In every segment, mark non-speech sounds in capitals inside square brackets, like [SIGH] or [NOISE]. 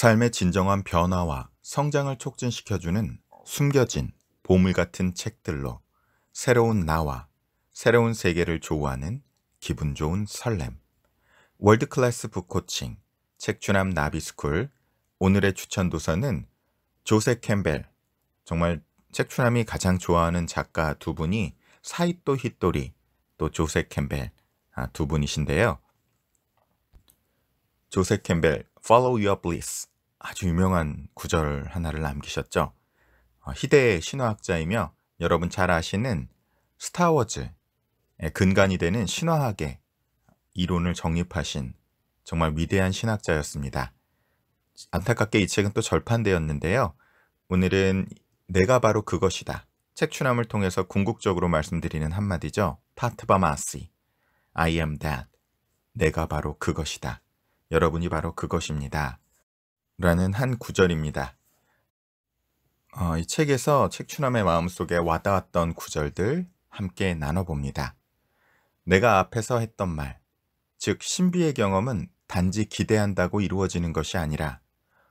삶의 진정한 변화와 성장을 촉진시켜주는 숨겨진 보물 같은 책들로 새로운 나와 새로운 세계를 조우하는 기분 좋은 설렘. 월드클래스 북코칭, 책추남 나비스쿨, 오늘의 추천 도서는 조세 캠벨, 정말 책추남이 가장 좋아하는 작가 두 분이 사이토 히토리, 또 조세 캠벨 아, 두 분이신데요. 조세 캠벨, Follow Your Bliss. 아주 유명한 구절 하나를 남기셨죠. 어, 희대의 신화학자이며 여러분 잘 아시는 스타워즈의 근간이 되는 신화학의 이론을 정립하신 정말 위대한 신학자였습니다. 안타깝게 이 책은 또 절판되었는데요. 오늘은 내가 바로 그것이다. 책 추남을 통해서 궁극적으로 말씀드리는 한마디죠. 파트바마시. I am that. 내가 바로 그것이다. 여러분이 바로 그것입니다. 라는 한 구절입니다. 어, 이 책에서 책추남의 마음속에 와닿았던 구절들 함께 나눠봅니다. 내가 앞에서 했던 말, 즉 신비의 경험은 단지 기대한다고 이루어지는 것이 아니라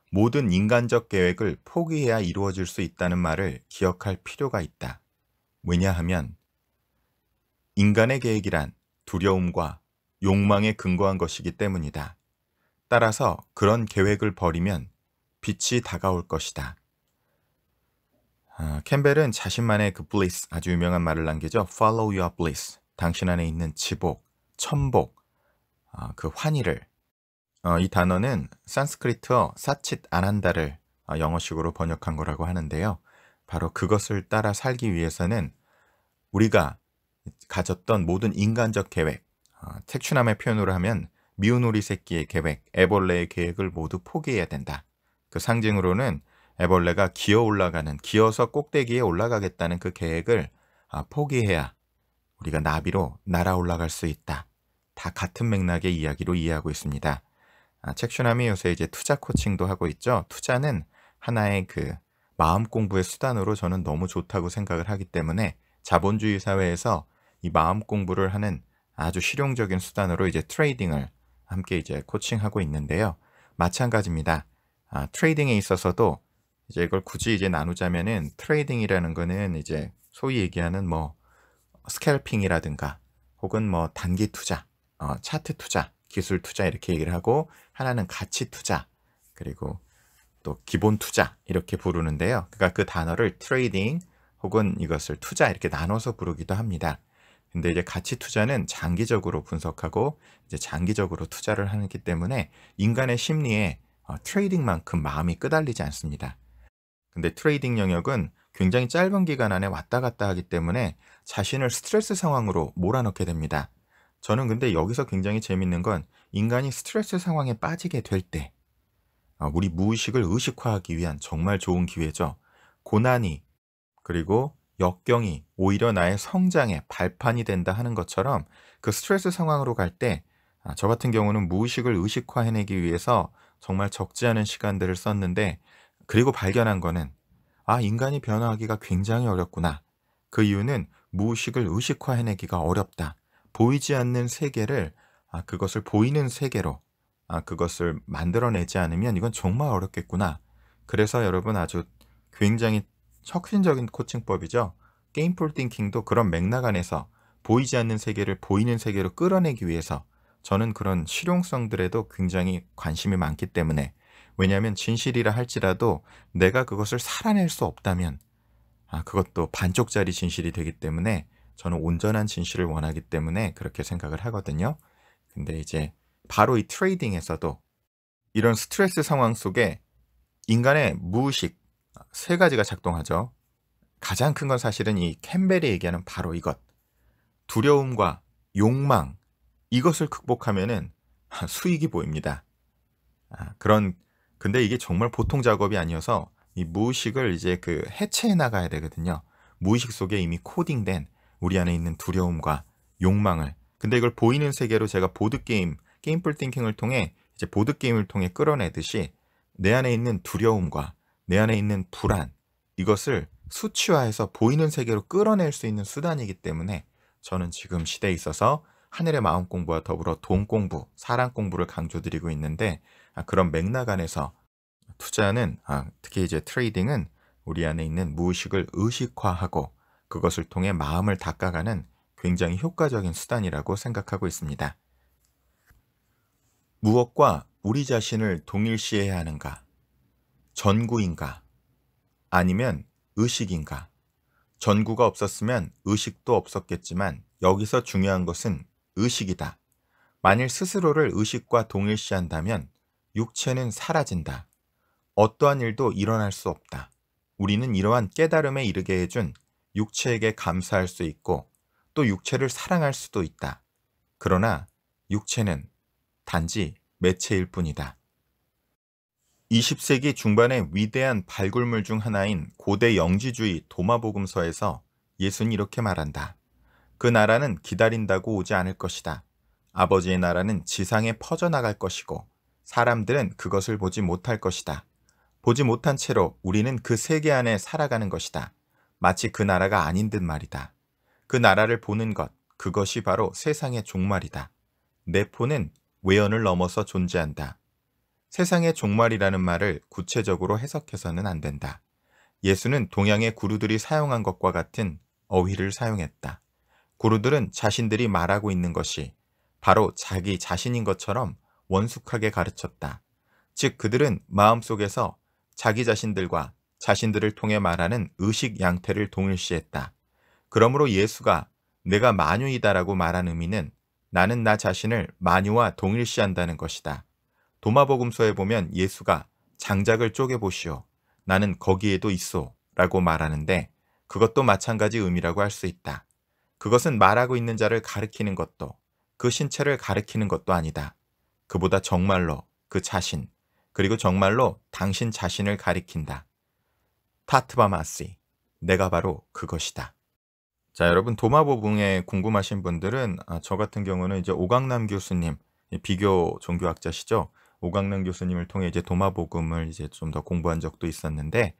모든 인간적 계획을 포기해야 이루어질 수 있다는 말을 기억할 필요가 있다. 왜냐하면 인간의 계획이란 두려움과 욕망에 근거한 것이기 때문이다. 따라서 그런 계획을 버리면 빛이 다가올 것이다. 아, 캠벨은 자신만의 그 bliss 아주 유명한 말을 남기죠. Follow your bliss. 당신 안에 있는 지복, 천복, 아, 그 환희를. 어, 이 단어는 산스크리트어 사칫 아난다를 영어식으로 번역한 거라고 하는데요. 바로 그것을 따라 살기 위해서는 우리가 가졌던 모든 인간적 계획, 어, 아, 택춘함의 표현으로 하면 미운 우리 새끼의 계획, 애벌레의 계획을 모두 포기해야 된다. 그 상징으로는 애벌레가 기어 올라가는, 기어서 꼭대기에 올라가겠다는 그 계획을 아, 포기해야 우리가 나비로 날아 올라갈 수 있다. 다 같은 맥락의 이야기로 이해하고 있습니다. 아, 책슈남이 요새 이제 투자 코칭도 하고 있죠. 투자는 하나의 그 마음 공부의 수단으로 저는 너무 좋다고 생각을 하기 때문에 자본주의 사회에서 이 마음 공부를 하는 아주 실용적인 수단으로 이제 트레이딩을 함께 이제 코칭하고 있는데요. 마찬가지입니다. 아, 트레이딩에 있어서도 이제 이걸 굳이 이제 나누자면은 트레이딩이라는 거는 이제 소위 얘기하는 뭐 스캘핑이라든가 혹은 뭐 단기 투자, 어, 차트 투자, 기술 투자 이렇게 얘기를 하고 하나는 가치 투자 그리고 또 기본 투자 이렇게 부르는데요. 그러니까 그 단어를 트레이딩 혹은 이것을 투자 이렇게 나눠서 부르기도 합니다. 근데 이제 가치 투자는 장기적으로 분석하고 이제 장기적으로 투자를 하기 때문에 인간의 심리에 어, 트레이딩만큼 마음이 끄달리지 않습니다. 근데 트레이딩 영역은 굉장히 짧은 기간 안에 왔다 갔다 하기 때문에 자신을 스트레스 상황으로 몰아넣게 됩니다. 저는 근데 여기서 굉장히 재밌는 건 인간이 스트레스 상황에 빠지게 될때 어, 우리 무의식을 의식화하기 위한 정말 좋은 기회죠. 고난이 그리고 역경이 오히려 나의 성장의 발판이 된다 하는 것처럼 그 스트레스 상황으로 갈 때저 아, 같은 경우는 무의식을 의식화해내기 위해서 정말 적지 않은 시간들을 썼는데 그리고 발견한 거는 아 인간이 변화하기가 굉장히 어렵구나. 그 이유는 무의식을 의식화해내기가 어렵다. 보이지 않는 세계를 아 그것을 보이는 세계로 아 그것을 만들어내지 않으면 이건 정말 어렵겠구나. 그래서 여러분 아주 굉장히 혁신적인 코칭법이죠. 게임풀 띵킹도 그런 맥락 안에서 보이지 않는 세계를 보이는 세계로 끌어내기 위해서 저는 그런 실용성들에도 굉장히 관심이 많기 때문에 왜냐하면 진실이라 할지라도 내가 그것을 살아낼 수 없다면 아, 그것도 반쪽짜리 진실이 되기 때문에 저는 온전한 진실을 원하기 때문에 그렇게 생각을 하거든요. 근데 이제 바로 이 트레이딩에서도 이런 스트레스 상황 속에 인간의 무의식, 세 가지가 작동하죠. 가장 큰 건 사실은 이 캠벨이 얘기하는 바로 이것. 두려움과 욕망, 이것을 극복하면은 [LAUGHS] 수익이 보입니다. 아, 그런, 근데 이게 정말 보통 작업이 아니어서 이 무의식을 이제 그 해체해 나가야 되거든요. 무의식 속에 이미 코딩된 우리 안에 있는 두려움과 욕망을. 근데 이걸 보이는 세계로 제가 보드게임, 게임풀 띵킹을 통해 이제 보드게임을 통해 끌어내듯이 내 안에 있는 두려움과 내 안에 있는 불안 이것을 수치화해서 보이는 세계로 끌어낼 수 있는 수단이기 때문에 저는 지금 시대에 있어서 하늘의 마음 공부와 더불어 돈 공부, 사랑 공부를 강조드리고 있는데 아, 그런 맥락 안에서 투자는 아, 특히 이제 트레이딩은 우리 안에 있는 무의식을 의식화하고 그것을 통해 마음을 닦아가는 굉장히 효과적인 수단이라고 생각하고 있습니다. 무엇과 우리 자신을 동일시해야 하는가? 전구인가? 아니면 의식인가? 전구가 없었으면 의식도 없었겠지만 여기서 중요한 것은 의식이다. 만일 스스로를 의식과 동일시한다면 육체는 사라진다. 어떠한 일도 일어날 수 없다. 우리는 이러한 깨달음에 이르게 해준 육체에게 감사할 수 있고 또 육체를 사랑할 수도 있다. 그러나 육체는 단지 매체일 뿐이다. 20세기 중반의 위대한 발굴물 중 하나인 고대 영지주의 도마복음서에서 예수는 이렇게 말한다. 그 나라는 기다린다고 오지 않을 것이다. 아버지의 나라는 지상에 퍼져나갈 것이고 사람들은 그것을 보지 못할 것이다. 보지 못한 채로 우리는 그 세계 안에 살아가는 것이다. 마치 그 나라가 아닌 듯 말이다. 그 나라를 보는 것, 그것이 바로 세상의 종말이다. 내포는 외연을 넘어서 존재한다. 세상의 종말이라는 말을 구체적으로 해석해서는 안 된다. 예수는 동양의 구루들이 사용한 것과 같은 어휘를 사용했다. 구루들은 자신들이 말하고 있는 것이 바로 자기 자신인 것처럼 원숙하게 가르쳤다. 즉 그들은 마음속에서 자기 자신들과 자신들을 통해 말하는 의식 양태를 동일시했다. 그러므로 예수가 내가 마뉴이다라고 말한 의미는 나는 나 자신을 마뉴와 동일시한다는 것이다. 도마복음서에 보면 예수가 장작을 쪼개보시오. 나는 거기에도 있소. 라고 말하는데 그것도 마찬가지 의미라고 할 수 있다. 그것은 말하고 있는 자를 가리키는 것도 그 신체를 가리키는 것도 아니다. 그보다 정말로 그 자신 그리고 정말로 당신 자신을 가리킨다. 타트바마시 내가 바로 그것이다. 자 여러분 도마보붕에 궁금하신 분들은 아, 저 같은 경우는 이제 오강남 교수님 비교 종교학자시죠. 오강릉 교수님을 통해 이제 도마복음을 이제 좀 더 공부한 적도 있었는데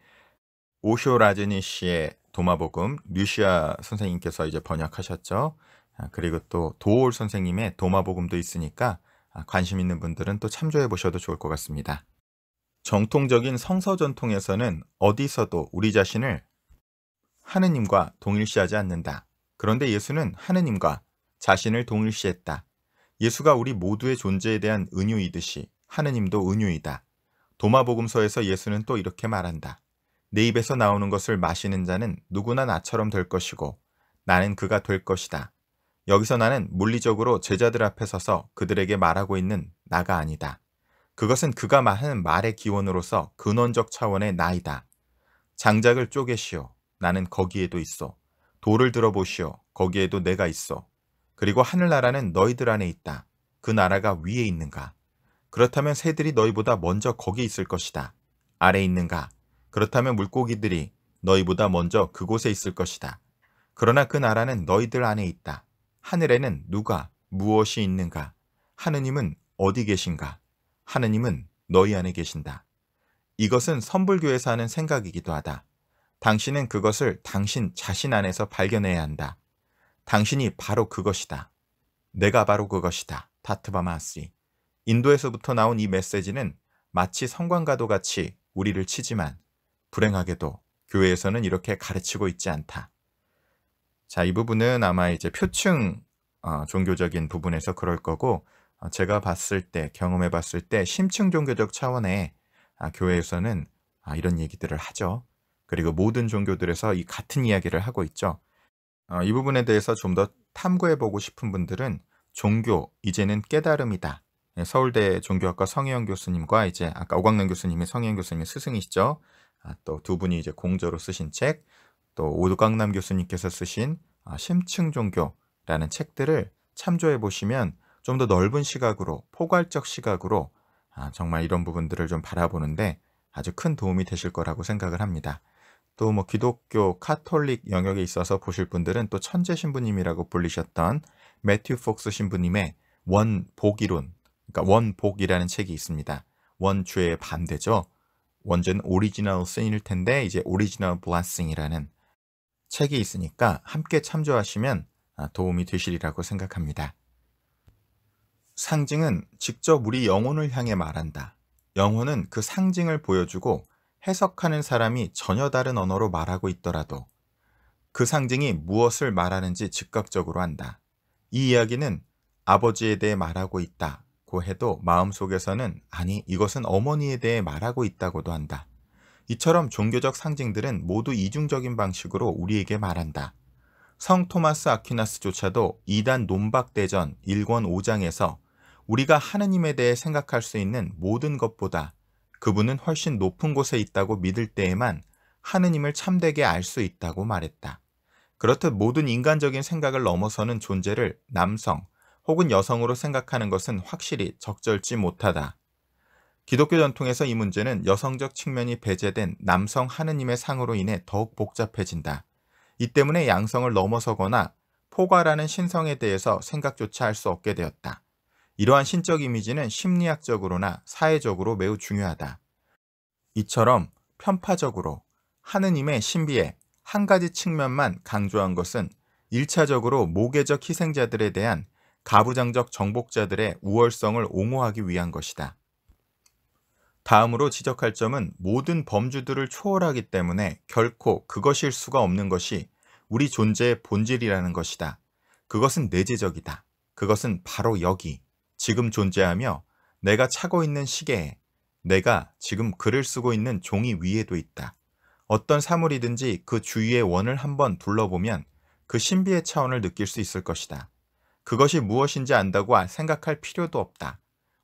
오쇼 라즈니 씨의 도마복음 류시아 선생님께서 이제 번역하셨죠. 아, 그리고 또 도올 선생님의 도마복음도 있으니까 아, 관심 있는 분들은 또 참조해 보셔도 좋을 것 같습니다. 정통적인 성서 전통에서는 어디서도 우리 자신을 하느님과 동일시하지 않는다. 그런데 예수는 하느님과 자신을 동일시했다. 예수가 우리 모두의 존재에 대한 은유이듯이 하느님도 은유이다. 도마복음서에서 예수는 또 이렇게 말한다. 내 입에서 나오는 것을 마시는 자는 누구나 나처럼 될 것이고 나는 그가 될 것이다. 여기서 나는 물리적으로 제자들 앞에 서서 그들에게 말하고 있는 나가 아니다. 그것은 그가 말하는 말의 기원으로서 근원적 차원의 나이다. 장작을 쪼개시오. 나는 거기에도 있어. 돌을 들어보시오. 거기에도 내가 있어. 그리고 하늘나라는 너희들 안에 있다. 그 나라가 위에 있는가? 그렇다면 새들이 너희보다 먼저 거기 있을 것이다. 아래 있는가? 그렇다면 물고기들이 너희보다 먼저 그곳에 있을 것이다. 그러나 그 나라는 너희들 안에 있다. 하늘에는 누가 무엇이 있는가? 하느님은 어디 계신가? 하느님은 너희 안에 계신다. 이것은 선불교에서 하는 생각이기도 하다. 당신은 그것을 당신 자신 안에서 발견해야 한다. 당신이 바로 그것이다. 내가 바로 그것이다. 타트바마스 인도에서부터 나온 이 메시지는 마치 성관가도 같이 우리를 치지만 불행하게도 교회에서는 이렇게 가르치고 있지 않다. 자, 이 부분은 아마 이제 표층 어, 종교적인 부분에서 그럴 거고 어, 제가 봤을 때 경험해 봤을 때 심층 종교적 차원의 아, 교회에서는 아, 이런 얘기들을 하죠. 그리고 모든 종교들에서 이 같은 이야기를 하고 있죠. 어, 이 부분에 대해서 좀 더 탐구해 보고 싶은 분들은 종교 이제는 깨달음이다. 네, 서울대 종교학과 성혜영 교수님과 이제 아까 오광남교수님의 성혜영 교수님의 스승이시죠. 아, 또 두 분이 이제 공저로 쓰신 책, 또오광남 교수님께서 쓰신 아, 심층 종교라는 책들을 참조해 보시면 좀 더 넓은 시각으로 포괄적 시각으로 아, 정말 이런 부분들을 좀 바라보는데 아주 큰 도움이 되실 거라고 생각을 합니다. 또 뭐 기독교, 카톨릭 영역에 있어서 보실 분들은 또 천재 신부님이라고 불리셨던 매튜 폭스 신부님의 원보기론 그러니까 원복이라는 책이 있습니다. 원죄의 반대죠. 원죄는 오리지널 sin일 텐데 이제 오리지널 블라싱이라는 책이 있으니까 함께 참조하시면 아, 도움이 되시리라고 생각합니다. 상징은 직접 우리 영혼을 향해 말한다. 영혼은 그 상징을 보여주고 해석하는 사람이 전혀 다른 언어로 말하고 있더라도 그 상징이 무엇을 말하는지 즉각적으로 한다. 이 이야기는 아버지에 대해 말하고 있다 고 해도 마음속에서는 아니 이것은 어머니에 대해 말하고 있다고도 한다. 이처럼 종교적 상징들은 모두 이중적인 방식으로 우리에게 말한다. 성 토마스 아퀴나스조차도 이단 논박대전 1권 5장에서 우리가 하느님에 대해 생각할 수 있는 모든 것보다 그분은 훨씬 높은 곳에 있다고 믿을 때에만 하느님을 참되게 알 수 있다고 말했다. 그렇듯 모든 인간적인 생각을 넘어서는 존재를 남성, 혹은 여성으로 생각하는 것은 확실히 적절치 못하다. 기독교 전통에서 이 문제는 여성적 측면이 배제된 남성 하느님의 상으로 인해 더욱 복잡해진다. 이 때문에 양성을 넘어서거나 포괄하는 신성에 대해서 생각조차 할 수 없게 되었다. 이러한 신적 이미지는 심리학적으로나 사회적으로 매우 중요하다. 이처럼 편파적으로 하느님의 신비에 한 가지 측면만 강조한 것은 1차적으로 모계적 희생자들에 대한 가부장적 정복자들의 우월성을 옹호하기 위한 것이다. 다음으로 지적할 점은 모든 범주들을 초월하기 때문에 결코 그것일 수가 없는 것이 우리 존재의 본질이라는 것이다. 그것은 내재적이다. 그것은 바로 여기, 지금 존재하며 내가 차고 있는 시계에, 내가 지금 글을 쓰고 있는 종이 위에도 있다. 어떤 사물이든지 그 주위의 원을 한번 둘러보면 그 신비의 차원을 느낄 수 있을 것이다. 그것이 무엇인지 안다고 아- 생각할 필요도 없다.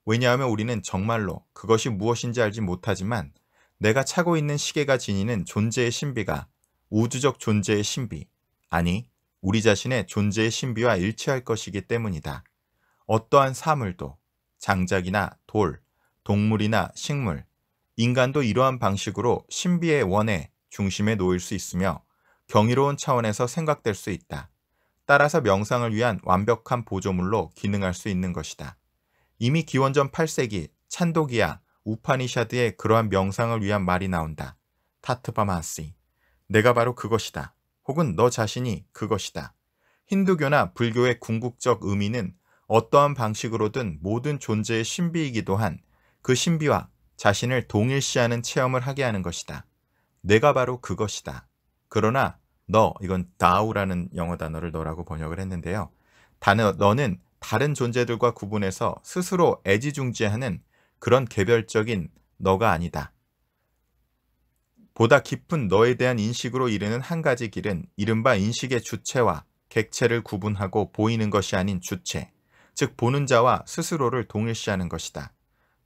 왜냐하면 우리는 정말로 그것이 무엇인지 알지 못하지만 내가 차고 있는 시계가 지니는 존재의 신비가 우주적 존재의 신비, 아니 우리 자신의 존재의 신비와 일치할 것이기 때문이다. 어떠한 사물도 장작이나 돌, 동물이나 식물, 인간도 이러한 방식으로 신비의 원의 중심에 놓일 수 있으며 경이로운 차원에서 생각될 수 있다. 따라서 명상을 위한 완벽한 보조물로 기능할 수 있는 것이다. 이미 기원전 8세기 찬도기야 우파니샤드에 그러한 명상을 위한 말이 나온다. 타트바마하시. 내가 바로 그것이다. 혹은 너 자신이 그것이다. 힌두교나 불교의 궁극적 의미는 어떠한 방식으로든 모든 존재의 신비이기도 한 그 신비와 자신을 동일시하는 체험을 하게 하는 것이다. 내가 바로 그것이다. 그러나 너 이건 다우라는 영어 단어를 너라고 번역을 했는데요. 단어 너는 다른 존재들과 구분해서 스스로 애지중지하는 그런 개별적인 너가 아니다. 보다 깊은 너에 대한 인식으로 이르는 한 가지 길은 이른바 인식의 주체와 객체를 구분하고 보이는 것이 아닌 주체, 즉 보는 자와 스스로를 동일시하는 것이다.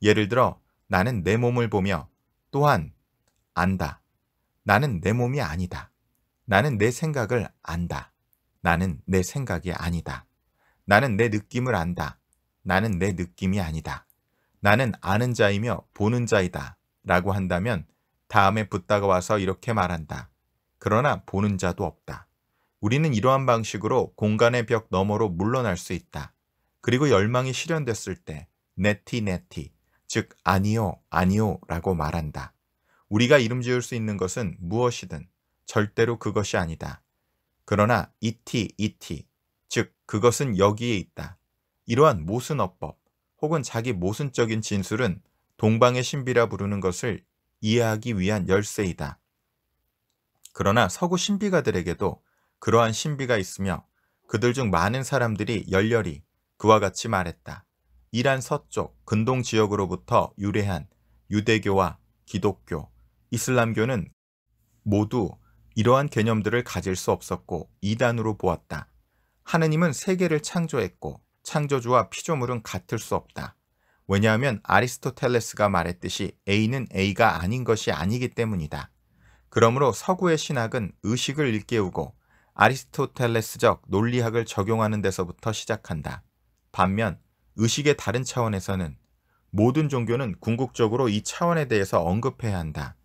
예를 들어 나는 내 몸을 보며 또한 안다. 나는 내 몸이 아니다. 나는 내 생각을 안다. 나는 내 생각이 아니다. 나는 내 느낌을 안다. 나는 내 느낌이 아니다. 나는 아는 자이며 보는 자이다. 라고 한다면 다음에 붙다가 와서 이렇게 말한다. 그러나 보는 자도 없다. 우리는 이러한 방식으로 공간의 벽 너머로 물러날 수 있다. 그리고 열망이 실현됐을 때 네티 네티 즉 아니요 아니요 라고 말한다. 우리가 이름 지을 수 있는 것은 무엇이든 절대로 그것이 아니다. 그러나 이티 이티 즉 그것은 여기에 있다. 이러한 모순어법 혹은 자기 모순적인 진술은 동방의 신비라 부르는 것을 이해하기 위한 열쇠이다. 그러나 서구 신비가들에게도 그러한 신비가 있으며 그들 중 많은 사람들이 열렬히 그와 같이 말했다. 이란 서쪽 근동 지역으로부터 유래한 유대교와 기독교, 이슬람교는 모두 이러한 개념들을 가질 수 없었고 이단으로 보았다. 하느님은 세계를 창조했고 창조주와 피조물은 같을 수 없다. 왜냐하면 아리스토텔레스가 말했듯이 A는 A가 아닌 것이 아니기 때문이다. 그러므로 서구의 신학은 의식을 일깨우고 아리스토텔레스적 논리학을 적용하는 데서부터 시작한다. 반면 의식의 다른 차원에서는 모든 종교는 궁극적으로 이 차원에 대해서 언급해야 한다.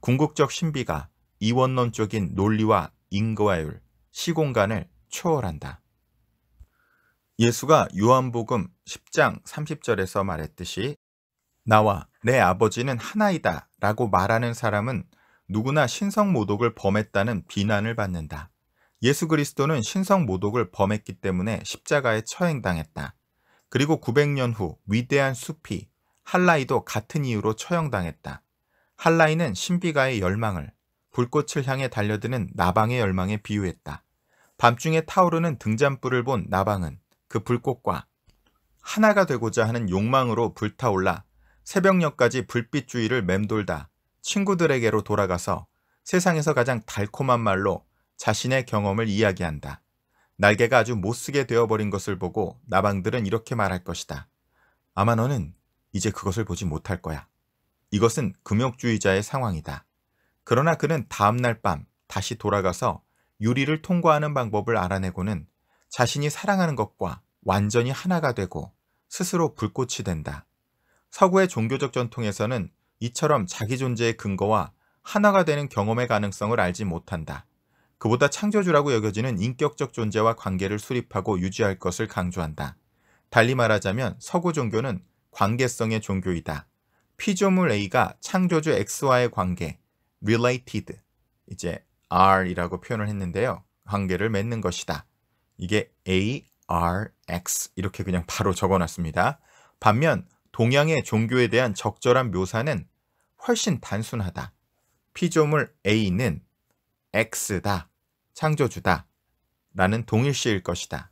궁극적 신비가 이원론적인 논리와 인과율, 시공간을 초월한다. 예수가 요한복음 10장 30절에서 말했듯이 나와 내 아버지는 하나이다 라고 말하는 사람은 누구나 신성 모독을 범했다는 비난을 받는다. 예수 그리스도는 신성 모독을 범했기 때문에 십자가에 처형당했다. 그리고 900년 후 위대한 수피, 할라이도 같은 이유로 처형당했다. 할라이는 신비가의 열망을, 불꽃을 향해 달려드는 나방의 열망에 비유했다. 밤중에 타오르는 등잔불을 본 나방은 그 불꽃과 하나가 되고자 하는 욕망으로 불타올라 새벽녘까지 불빛 주위를 맴돌다 친구들에게로 돌아가서 세상에서 가장 달콤한 말로 자신의 경험을 이야기한다. 날개가 아주 못쓰게 되어버린 것을 보고 나방들은 이렇게 말할 것이다. 아마 너는 이제 그것을 보지 못할 거야. 이것은 금욕주의자의 상황이다. 그러나 그는 다음날 밤 다시 돌아가서 유리를 통과하는 방법을 알아내고는 자신이 사랑하는 것과 완전히 하나가 되고 스스로 불꽃이 된다. 서구의 종교적 전통에서는 이처럼 자기 존재의 근거와 하나가 되는 경험의 가능성을 알지 못한다. 그보다 창조주라고 여겨지는 인격적 존재와 관계를 수립하고 유지할 것을 강조한다. 달리 말하자면 서구 종교는 관계성의 종교이다. 피조물 A가 창조주 X와의 관계, related 이제 R이라고 표현을 했는데요. 관계를 맺는 것이다. 이게 ARX 이렇게 그냥 바로 적어놨습니다. 반면 동양의 종교에 대한 적절한 묘사는 훨씬 단순하다. 피조물 A는 X다, 창조주다 라는 동일시일 것이다.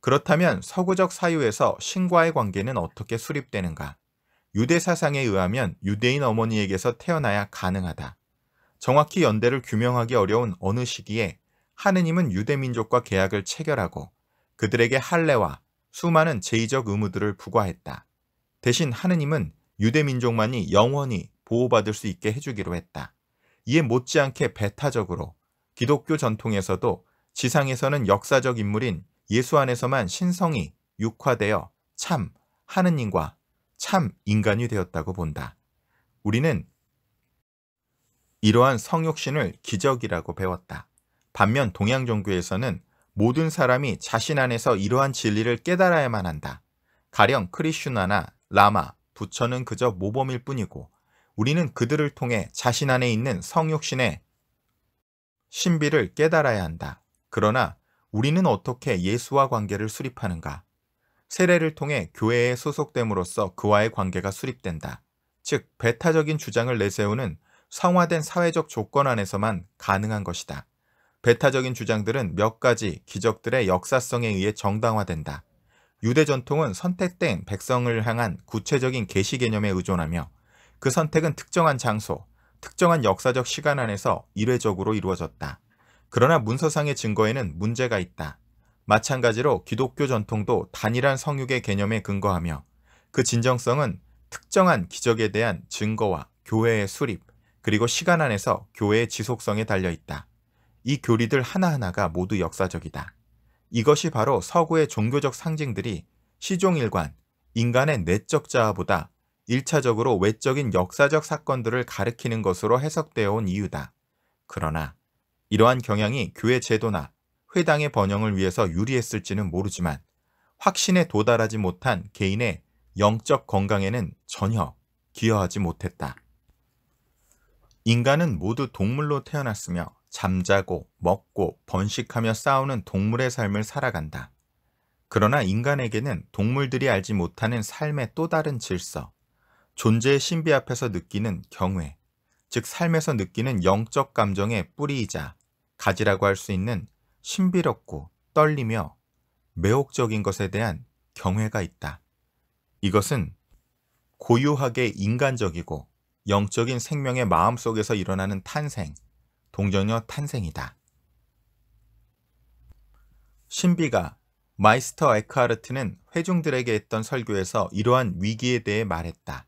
그렇다면 서구적 사유에서 신과의 관계는 어떻게 수립되는가? 유대 사상에 의하면 유대인 어머니에게서 태어나야 가능하다. 정확히 연대를 규명하기 어려운 어느 시기에 하느님은 유대민족과 계약을 체결하고 그들에게 할례와 수많은 제의적 의무들을 부과했다. 대신 하느님은 유대민족만이 영원히 보호받을 수 있게 해주기로 했다. 이에 못지않게 배타적으로 기독교 전통에서도 지상에서는 역사적 인물인 예수 안에서만 신성이 육화되어 참 하느님과 참 인간이 되었다고 본다. 우리는 이러한 성욕신을 기적이라고 배웠다. 반면 동양 종교에서는 모든 사람이 자신 안에서 이러한 진리를 깨달아야만 한다. 가령 크리슈나나 라마, 부처는 그저 모범일 뿐이고 우리는 그들을 통해 자신 안에 있는 성욕신의 신비를 깨달아야 한다. 그러나 우리는 어떻게 예수와 관계를 수립하는가? 세례를 통해 교회에 소속됨으로써 그와의 관계가 수립된다. 즉, 배타적인 주장을 내세우는 성화된 사회적 조건 안에서만 가능한 것이다. 배타적인 주장들은 몇 가지 기적들의 역사성에 의해 정당화된다. 유대 전통은 선택된 백성을 향한 구체적인 계시 개념에 의존하며 그 선택은 특정한 장소, 특정한 역사적 시간 안에서 일회적으로 이루어졌다. 그러나 문서상의 증거에는 문제가 있다. 마찬가지로 기독교 전통도 단일한 성육의 개념에 근거하며 그 진정성은 특정한 기적에 대한 증거와 교회의 수립, 그리고 시간 안에서 교회의 지속성에 달려 있다. 이 교리들 하나하나가 모두 역사적이다. 이것이 바로 서구의 종교적 상징들이 시종일관, 인간의 내적 자아보다 1차적으로 외적인 역사적 사건들을 가리키는 것으로 해석되어 온 이유다. 그러나 이러한 경향이 교회 제도나 회당의 번영을 위해서 유리했을지는 모르지만 확신에 도달하지 못한 개인의 영적 건강에는 전혀 기여하지 못했다. 인간은 모두 동물로 태어났으며 잠자고 먹고 번식하며 싸우는 동물의 삶을 살아간다. 그러나 인간에게는 동물들이 알지 못하는 삶의 또 다른 질서, 존재의 신비 앞에서 느끼는 경외, 즉 삶에서 느끼는 영적 감정의 뿌리이자 가지라고 할 수 있는 신비롭고 떨리며 매혹적인 것에 대한 경외가 있다. 이것은 고유하게 인간적이고 영적인 생명의 마음 속에서 일어나는 탄생, 동전녀 탄생이다. 신비가 마이스터 에크하르트는 회중들에게 했던 설교에서 이러한 위기에 대해 말했다.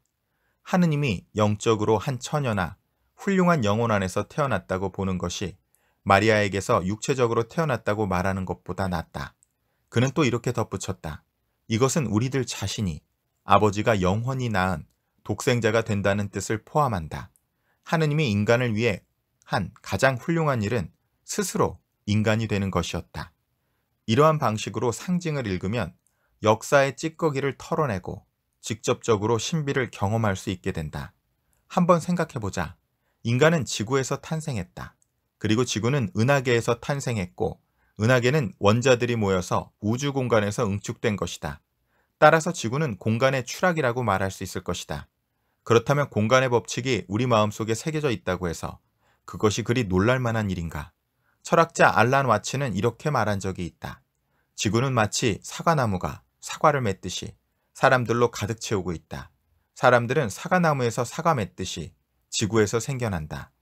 하느님이 영적으로 한 처녀나 훌륭한 영혼 안에서 태어났다고 보는 것이 마리아에게서 육체적으로 태어났다고 말하는 것보다 낫다. 그는 또 이렇게 덧붙였다. 이것은 우리들 자신이 아버지가 영혼이 낳은 독생자가 된다는 뜻을 포함한다. 하느님이 인간을 위해 한 가장 훌륭한 일은 스스로 인간이 되는 것이었다. 이러한 방식으로 상징을 읽으면 역사의 찌꺼기를 털어내고 직접적으로 신비를 경험할 수 있게 된다. 한번 생각해보자. 인간은 지구에서 탄생했다. 그리고 지구는 은하계에서 탄생했고 은하계는 원자들이 모여서 우주 공간에서 응축된 것이다. 따라서 지구는 공간의 추락이라고 말할 수 있을 것이다. 그렇다면 공간의 법칙이 우리 마음속에 새겨져 있다고 해서 그것이 그리 놀랄만한 일인가? 철학자 알란 와치는 이렇게 말한 적이 있다. 지구는 마치 사과나무가 사과를 맺듯이 사람들로 가득 채우고 있다. 사람들은 사과나무에서 사과 맺듯이 지구에서 생겨난다.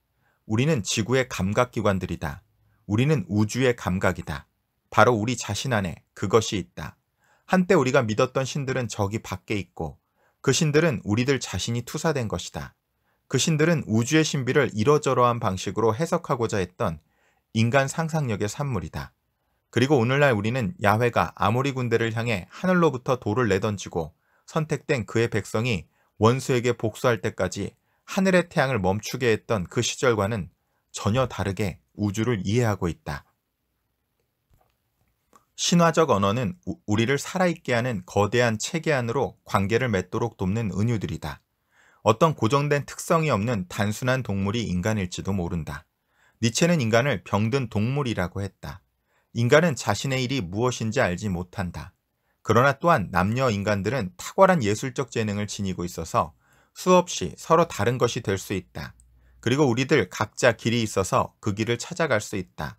우리는 지구의 감각기관들이다. 우리는 우주의 감각이다. 바로 우리 자신 안에 그것이 있다. 한때 우리가 믿었던 신들은 저기 밖에 있고 그 신들은 우리들 자신이 투사된 것이다. 그 신들은 우주의 신비를 이러저러한 방식으로 해석하고자 했던 인간 상상력의 산물이다. 그리고 오늘날 우리는 야훼가 아모리 군대를 향해 하늘로부터 돌을 내던지고 선택된 그의 백성이 원수에게 복수할 때까지 하늘의 태양을 멈추게 했던 그 시절과는 전혀 다르게 우주를 이해하고 있다. 신화적 언어는 우리를 살아있게 하는 거대한 체계 안으로 관계를 맺도록 돕는 은유들이다. 어떤 고정된 특성이 없는 단순한 동물이 인간일지도 모른다. 니체는 인간을 병든 동물이라고 했다. 인간은 자신의 일이 무엇인지 알지 못한다. 그러나 또한 남녀 인간들은 탁월한 예술적 재능을 지니고 있어서 수없이 서로 다른 것이 될 수 있다. 그리고 우리들 각자 길이 있어서 그 길을 찾아갈 수 있다.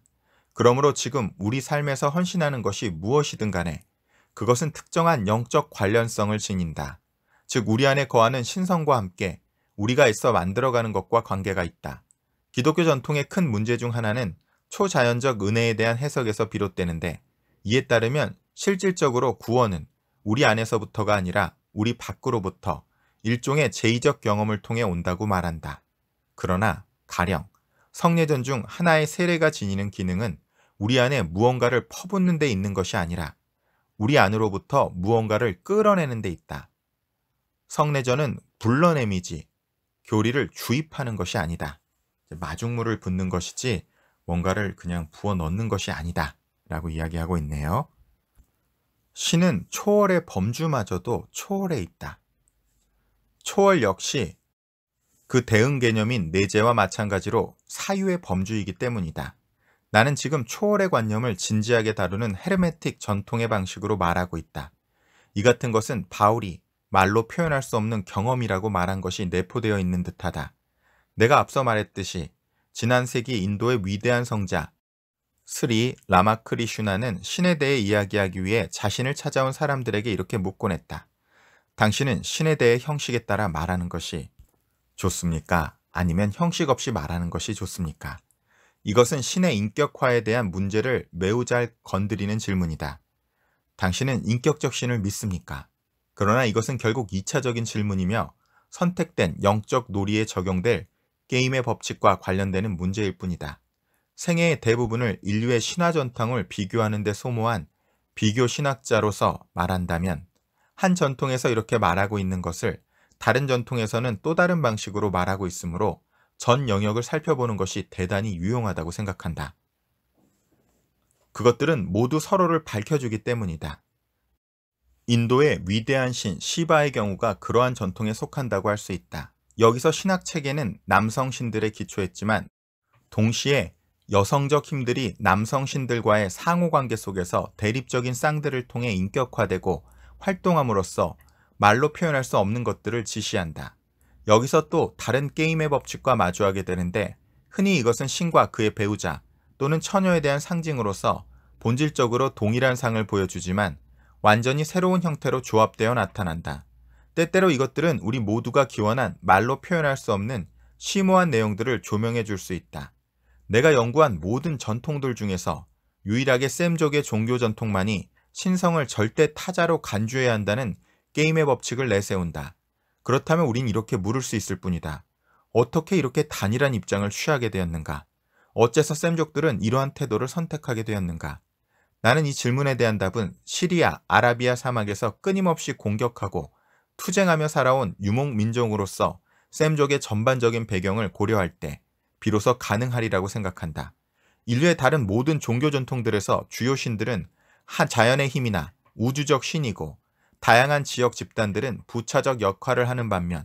그러므로 지금 우리 삶에서 헌신하는 것이 무엇이든 간에 그것은 특정한 영적 관련성을 지닌다. 즉 우리 안에 거하는 신성과 함께 우리가 있어 만들어가는 것과 관계가 있다. 기독교 전통의 큰 문제 중 하나는 초자연적 은혜에 대한 해석에서 비롯되는데 이에 따르면 실질적으로 구원은 우리 안에서부터가 아니라 우리 밖으로부터 일종의 제의적 경험을 통해 온다고 말한다. 그러나 가령 성례전 중 하나의 세례가 지니는 기능은 우리 안에 무언가를 퍼붓는 데 있는 것이 아니라 우리 안으로부터 무언가를 끌어내는 데 있다. 성내전은 불러내미지, 교리를 주입하는 것이 아니다. 마중물을 붓는 것이지 뭔가를 그냥 부어 넣는 것이 아니다. 라고 이야기하고 있네요. 신은 초월의 범주마저도 초월에 있다. 초월 역시 그 대응 개념인 내재와 마찬가지로 사유의 범주이기 때문이다. 나는 지금 초월의 관념을 진지하게 다루는 헤르메틱 전통의 방식으로 말하고 있다. 이 같은 것은 바울이 말로 표현할 수 없는 경험이라고 말한 것이 내포되어 있는 듯하다. 내가 앞서 말했듯이 지난 세기 인도의 위대한 성자 스리 라마크리슈나는 신에 대해 이야기하기 위해 자신을 찾아온 사람들에게 이렇게 묻곤 했다. 당신은 신에 대해 형식에 따라 말하는 것이 좋습니까? 아니면 형식 없이 말하는 것이 좋습니까? 이것은 신의 인격화에 대한 문제를 매우 잘 건드리는 질문이다. 당신은 인격적 신을 믿습니까? 그러나 이것은 결국 2차적인 질문이며 선택된 영적 놀이에 적용될 게임의 법칙과 관련되는 문제일 뿐이다. 생애의 대부분을 인류의 신화 전통을 비교하는 데 소모한 비교 신학자로서 말한다면 한 전통에서 이렇게 말하고 있는 것을 다른 전통에서는 또 다른 방식으로 말하고 있으므로 전 영역을 살펴보는 것이 대단히 유용하다고 생각한다. 그것들은 모두 서로를 밝혀주기 때문이다. 인도의 위대한 신 시바의 경우가 그러한 전통에 속한다고 할 수 있다. 여기서 신학 체계는 남성 신들에 기초했지만 동시에 여성적 힘들이 남성 신들과의 상호관계 속에서 대립적인 쌍들을 통해 인격화되고 활동함으로써 말로 표현할 수 없는 것들을 지시한다. 여기서 또 다른 게임의 법칙과 마주하게 되는데 흔히 이것은 신과 그의 배우자 또는 처녀에 대한 상징으로서 본질적으로 동일한 상을 보여주지만 완전히 새로운 형태로 조합되어 나타난다. 때때로 이것들은 우리 모두가 기원한 말로 표현할 수 없는 심오한 내용들을 조명해 줄 수 있다. 내가 연구한 모든 전통들 중에서 유일하게 샘족의 종교 전통만이 신성을 절대 타자로 간주해야 한다는 게임의 법칙을 내세운다. 그렇다면 우린 이렇게 물을 수 있을 뿐이다. 어떻게 이렇게 단일한 입장을 취하게 되었는가? 어째서 쌤족들은 이러한 태도를 선택하게 되었는가? 나는 이 질문에 대한 답은 시리아, 아라비아 사막에서 끊임없이 공격하고 투쟁하며 살아온 유목 민족으로서 셈족의 전반적인 배경을 고려할 때 비로소 가능하리라고 생각한다. 인류의 다른 모든 종교 전통들에서 주요 신들은 자연의 힘이나 우주적 신이고 다양한 지역 집단들은 부차적 역할을 하는 반면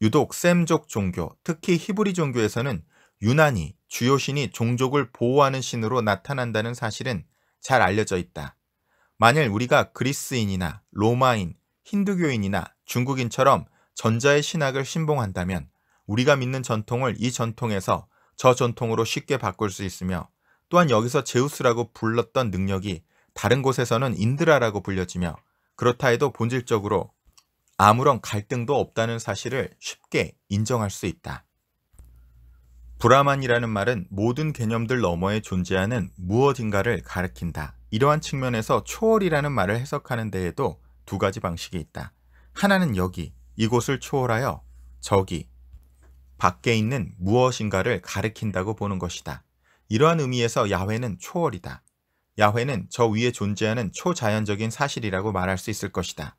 유독 셈족 종교, 특히 히브리 종교에서는 유난히 주요 신이 종족을 보호하는 신으로 나타난다는 사실은 잘 알려져 있다. 만일 우리가 그리스인이나 로마인, 힌두교인이나 중국인처럼 전자의 신학을 신봉한다면 우리가 믿는 전통을 이 전통에서 저 전통으로 쉽게 바꿀 수 있으며 또한 여기서 제우스라고 불렀던 능력이 다른 곳에서는 인드라라고 불려지며 그렇다 해도 본질적으로 아무런 갈등도 없다는 사실을 쉽게 인정할 수 있다. 브라만이라는 말은 모든 개념들 너머에 존재하는 무엇인가를 가리킨다. 이러한 측면에서 초월이라는 말을 해석하는 데에도 두 가지 방식이 있다. 하나는 여기, 이곳을 초월하여 저기, 밖에 있는 무엇인가를 가리킨다고 보는 것이다. 이러한 의미에서 야외는 초월이다. 야훼는 저 위에 존재하는 초자연적인 사실이라고 말할 수 있을 것이다.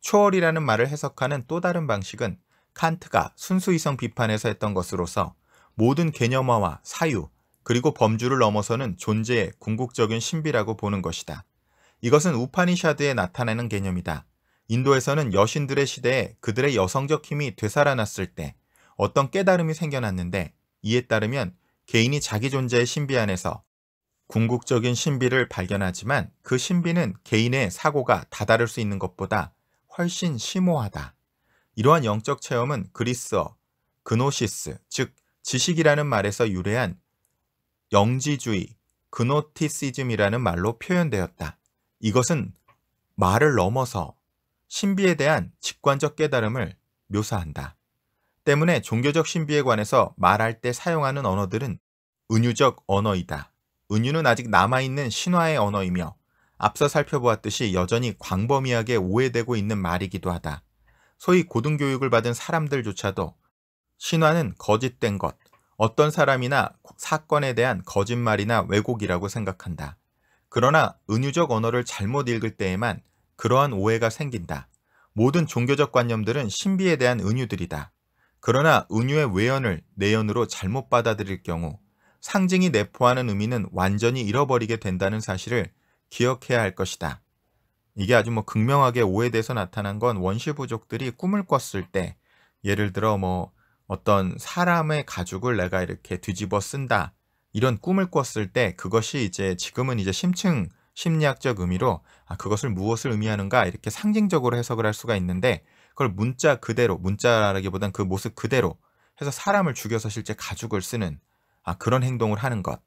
초월이라는 말을 해석하는 또 다른 방식은 칸트가 순수이성 비판에서 했던 것으로서 모든 개념화와 사유, 그리고 범주를 넘어서는 존재의 궁극적인 신비라고 보는 것이다. 이것은 우파니샤드에 나타내는 개념이다. 인도에서는 여신들의 시대에 그들의 여성적 힘이 되살아났을 때 어떤 깨달음이 생겨났는데 이에 따르면 개인이 자기 존재의 신비 안에서 궁극적인 신비를 발견하지만 그 신비는 개인의 사고가 다다를 수 있는 것보다 훨씬 심오하다. 이러한 영적 체험은 그리스어 그노시스, 즉 지식이라는 말에서 유래한 영지주의, 그노티시즘이라는 말로 표현되었다. 이것은 말을 넘어서 신비에 대한 직관적 깨달음을 묘사한다. 때문에 종교적 신비에 관해서 말할 때 사용하는 언어들은 은유적 언어이다. 은유는 아직 남아있는 신화의 언어이며 앞서 살펴보았듯이 여전히 광범위하게 오해되고 있는 말이기도 하다. 소위 고등교육을 받은 사람들조차도 신화는 거짓된 것, 어떤 사람이나 사건에 대한 거짓말이나 왜곡이라고 생각한다. 그러나 은유적 언어를 잘못 읽을 때에만 그러한 오해가 생긴다. 모든 종교적 관념들은 신비에 대한 은유들이다. 그러나 은유의 외연을 내연으로 잘못 받아들일 경우 상징이 내포하는 의미는 완전히 잃어버리게 된다는 사실을 기억해야 할 것이다. 이게 아주 뭐 극명하게 오해돼서 나타난 건 원시 부족들이 꿈을 꿨을 때 예를 들어 뭐 어떤 사람의 가죽을 내가 이렇게 뒤집어 쓴다 이런 꿈을 꿨을 때 그것이 이제 지금은 이제 심층 심리학적 의미로 아, 그것을 무엇을 의미하는가 이렇게 상징적으로 해석을 할 수가 있는데 그걸 문자 그대로 문자라기보단 그 모습 그대로 해서 사람을 죽여서 실제 가죽을 쓰는 아, 그런 행동을 하는 것.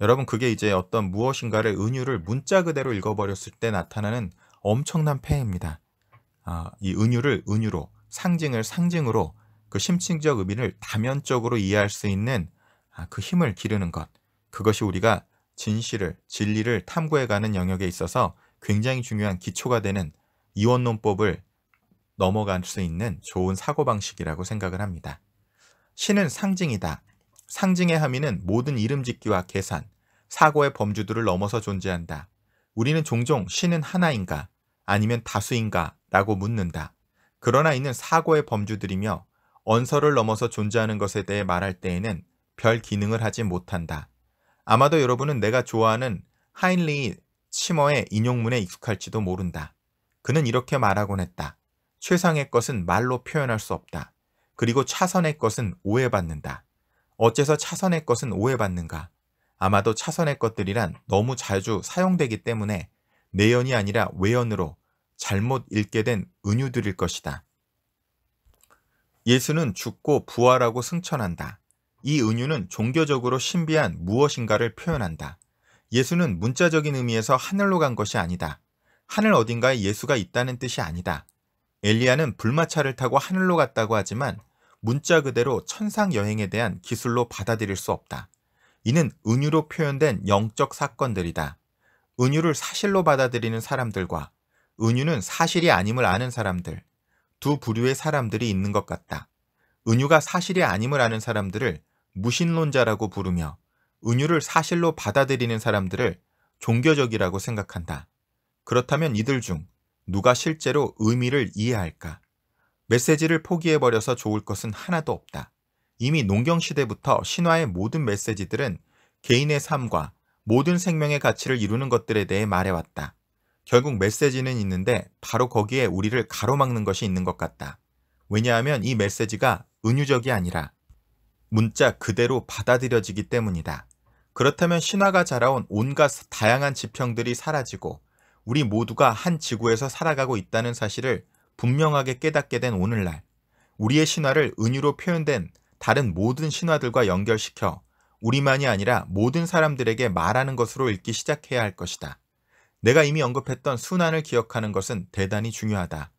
여러분, 그게 이제 어떤 무엇인가를 은유를 문자 그대로 읽어버렸을 때 나타나는 엄청난 폐해입니다. 아, 이 은유를 은유로, 상징을 상징으로, 그 심층적 의미를 다면적으로 이해할 수 있는 아, 그 힘을 기르는 것. 그것이 우리가 진실을, 진리를 탐구해가는 영역에 있어서 굉장히 중요한 기초가 되는 이원론법을 넘어갈 수 있는 좋은 사고방식이라고 생각을 합니다. 신은 상징이다. 상징의 함의는 모든 이름 짓기와 계산, 사고의 범주들을 넘어서 존재한다. 우리는 종종 신은 하나인가 아니면 다수인가 라고 묻는다. 그러나 이는 사고의 범주들이며 언서를 넘어서 존재하는 것에 대해 말할 때에는 별 기능을 하지 못한다. 아마도 여러분은 내가 좋아하는 하인리히 치머의 인용문에 익숙할지도 모른다. 그는 이렇게 말하곤 했다. 최상의 것은 말로 표현할 수 없다. 그리고 차선의 것은 오해받는다. 어째서 차선의 것은 오해받는가? 아마도 차선의 것들이란 너무 자주 사용되기 때문에 내연이 아니라 외연으로 잘못 읽게 된 은유들일 것이다. 예수는 죽고 부활하고 승천한다. 이 은유는 종교적으로 신비한 무엇인가를 표현한다. 예수는 문자적인 의미에서 하늘로 간 것이 아니다. 하늘 어딘가에 예수가 있다는 뜻이 아니다. 엘리야는 불마차를 타고 하늘로 갔다고 하지만 문자 그대로 천상 여행에 대한 기술로 받아들일 수 없다. 이는 은유로 표현된 영적 사건들이다. 은유를 사실로 받아들이는 사람들과 은유는 사실이 아님을 아는 사람들, 두 부류의 사람들이 있는 것 같다. 은유가 사실이 아님을 아는 사람들을 무신론자라고 부르며 은유를 사실로 받아들이는 사람들을 종교적이라고 생각한다. 그렇다면 이들 중 누가 실제로 의미를 이해할까? 메시지를 포기해버려서 좋을 것은 하나도 없다. 이미 농경시대부터 신화의 모든 메시지들은 개인의 삶과 모든 생명의 가치를 이루는 것들에 대해 말해왔다. 결국 메시지는 있는데 바로 거기에 우리를 가로막는 것이 있는 것 같다. 왜냐하면 이 메시지가 은유적이 아니라 문자 그대로 받아들여지기 때문이다. 그렇다면 신화가 자라온 온갖 다양한 지평들이 사라지고 우리 모두가 한 지구에서 살아가고 있다는 사실을 분명하게 깨닫게 된 오늘날 우리의 신화를 은유로 표현된 다른 모든 신화들과 연결시켜 우리만이 아니라 모든 사람들에게 말하는 것으로 읽기 시작해야 할 것이다. 내가 이미 언급했던 순환을 기억하는 것은 대단히 중요하다.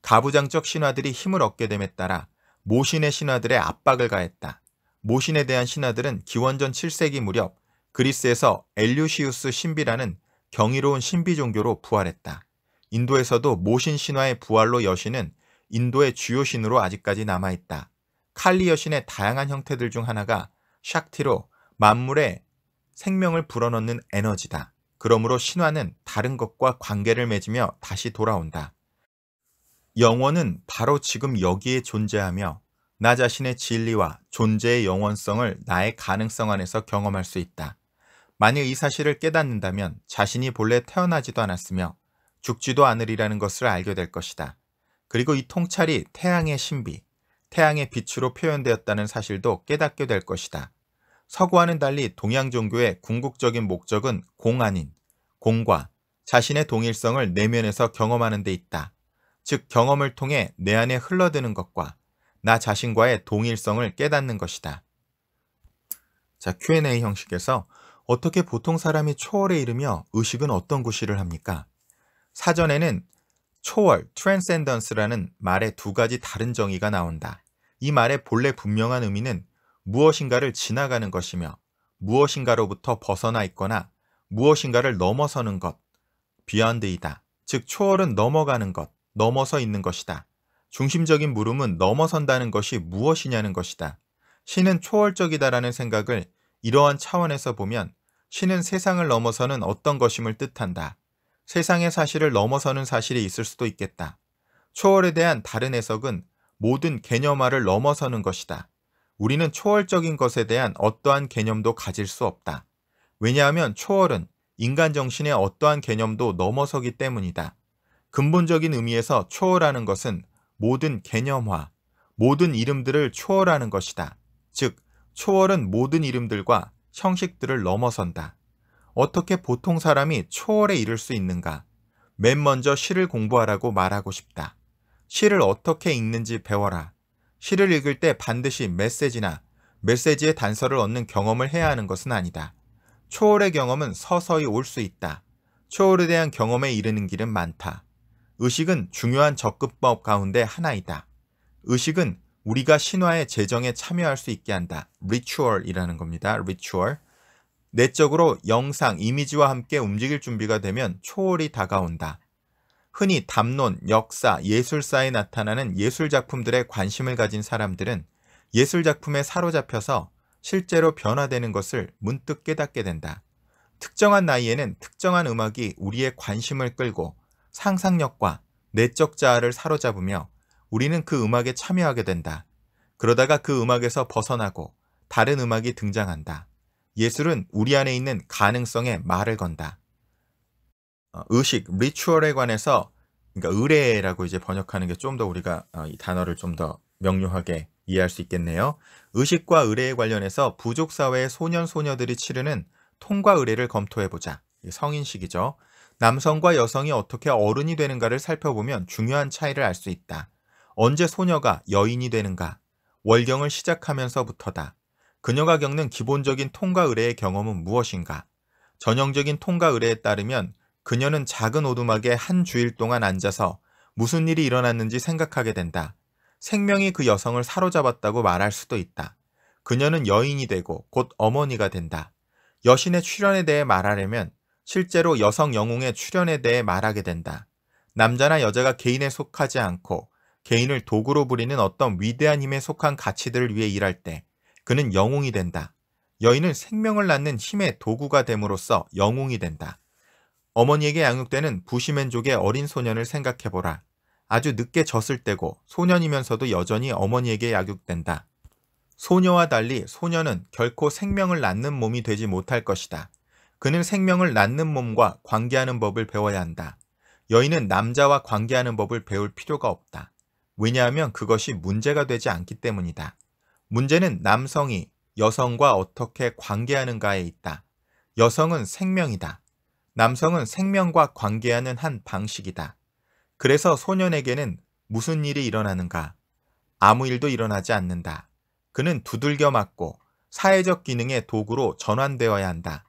가부장적 신화들이 힘을 얻게 됨에 따라 모신의 신화들의 압박을 가했다. 모신에 대한 신화들은 기원전 7세기 무렵 그리스에서 엘류시우스 신비라는 경이로운 신비 종교로 부활했다. 인도에서도 모신 신화의 부활로 여신은 인도의 주요 신으로 아직까지 남아있다. 칼리 여신의 다양한 형태들 중 하나가 샥티로 만물에 생명을 불어넣는 에너지다. 그러므로 신화는 다른 것과 관계를 맺으며 다시 돌아온다. 영원은 바로 지금 여기에 존재하며 나 자신의 진리와 존재의 영원성을 나의 가능성 안에서 경험할 수 있다. 만일 이 사실을 깨닫는다면 자신이 본래 태어나지도 않았으며 죽지도 않으리라는 것을 알게 될 것이다. 그리고 이 통찰이 태양의 신비, 태양의 빛으로 표현되었다는 사실도 깨닫게 될 것이다. 서구와는 달리 동양 종교의 궁극적인 목적은 공 아닌 공과 자신의 동일성을 내면에서 경험하는 데 있다. 즉 경험을 통해 내 안에 흘러드는 것과 나 자신과의 동일성을 깨닫는 것이다. 자 Q&A 형식에서 어떻게 보통 사람이 초월에 이르며 의식은 어떤 구실을 합니까? 사전에는 초월, 트랜센던스라는 말의 두 가지 다른 정의가 나온다. 이 말의 본래 분명한 의미는 무엇인가를 지나가는 것이며 무엇인가로부터 벗어나 있거나 무엇인가를 넘어서는 것, 비언드이다. 즉 초월은 넘어가는 것, 넘어서 있는 것이다. 중심적인 물음은 넘어선다는 것이 무엇이냐는 것이다. 신은 초월적이다라는 생각을 이러한 차원에서 보면 신은 세상을 넘어서는 어떤 것임을 뜻한다. 세상의 사실을 넘어서는 사실이 있을 수도 있겠다. 초월에 대한 다른 해석은 모든 개념화를 넘어서는 것이다. 우리는 초월적인 것에 대한 어떠한 개념도 가질 수 없다. 왜냐하면 초월은 인간 정신의 어떠한 개념도 넘어서기 때문이다. 근본적인 의미에서 초월하는 것은 모든 개념화, 모든 이름들을 초월하는 것이다. 즉, 초월은 모든 이름들과 형식들을 넘어선다. 어떻게 보통 사람이 초월에 이를 수 있는가? 맨 먼저 시를 공부하라고 말하고 싶다. 시를 어떻게 읽는지 배워라. 시를 읽을 때 반드시 메시지나 메시지의 단서를 얻는 경험을 해야 하는 것은 아니다. 초월의 경험은 서서히 올 수 있다. 초월에 대한 경험에 이르는 길은 많다. 의식은 중요한 접근법 가운데 하나이다. 의식은 우리가 신화의 재정에 참여할 수 있게 한다. 리추얼이라는 겁니다. 리추얼. 내적으로 영상, 이미지와 함께 움직일 준비가 되면 초월이 다가온다. 흔히 담론, 역사, 예술사에 나타나는 예술작품들에 관심을 가진 사람들은 예술작품에 사로잡혀서 실제로 변화되는 것을 문득 깨닫게 된다. 특정한 나이에는 특정한 음악이 우리의 관심을 끌고 상상력과 내적 자아를 사로잡으며 우리는 그 음악에 참여하게 된다. 그러다가 그 음악에서 벗어나고 다른 음악이 등장한다. 예술은 우리 안에 있는 가능성에 말을 건다. 어, 의식, 리추얼에 관해서 그러니까 의례라고 이제 번역하는 게 좀 더 우리가 어, 이 단어를 좀 더 명료하게 이해할 수 있겠네요. 의식과 의례에 관련해서 부족 사회의 소년 소녀들이 치르는 통과 의례를 검토해 보자. 성인식이죠. 남성과 여성이 어떻게 어른이 되는가를 살펴보면 중요한 차이를 알 수 있다. 언제 소녀가 여인이 되는가? 월경을 시작하면서부터다. 그녀가 겪는 기본적인 통과 의뢰의 경험은 무엇인가? 전형적인 통과 의뢰에 따르면 그녀는 작은 오두막에 한 주일 동안 앉아서 무슨 일이 일어났는지 생각하게 된다. 생명이 그 여성을 사로잡았다고 말할 수도 있다. 그녀는 여인이 되고 곧 어머니가 된다. 여신의 출현에 대해 말하려면 실제로 여성 영웅의 출현에 대해 말하게 된다. 남자나 여자가 개인에 속하지 않고 개인을 도구로 부리는 어떤 위대한 힘에 속한 가치들을 위해 일할 때 그는 영웅이 된다. 여인은 생명을 낳는 힘의 도구가 됨으로써 영웅이 된다. 어머니에게 양육되는 부시맨족의 어린 소년을 생각해보라. 아주 늦게 졌을 때고 소년이면서도 여전히 어머니에게 약육된다. 소녀와 달리 소녀는 결코 생명을 낳는 몸이 되지 못할 것이다. 그는 생명을 낳는 몸과 관계하는 법을 배워야 한다. 여인은 남자와 관계하는 법을 배울 필요가 없다. 왜냐하면 그것이 문제가 되지 않기 때문이다. 문제는 남성이 여성과 어떻게 관계하는가에 있다. 여성은 생명이다. 남성은 생명과 관계하는 한 방식이다. 그래서 소년에게는 무슨 일이 일어나는가? 아무 일도 일어나지 않는다. 그는 두들겨 맞고 사회적 기능의 도구로 전환되어야 한다.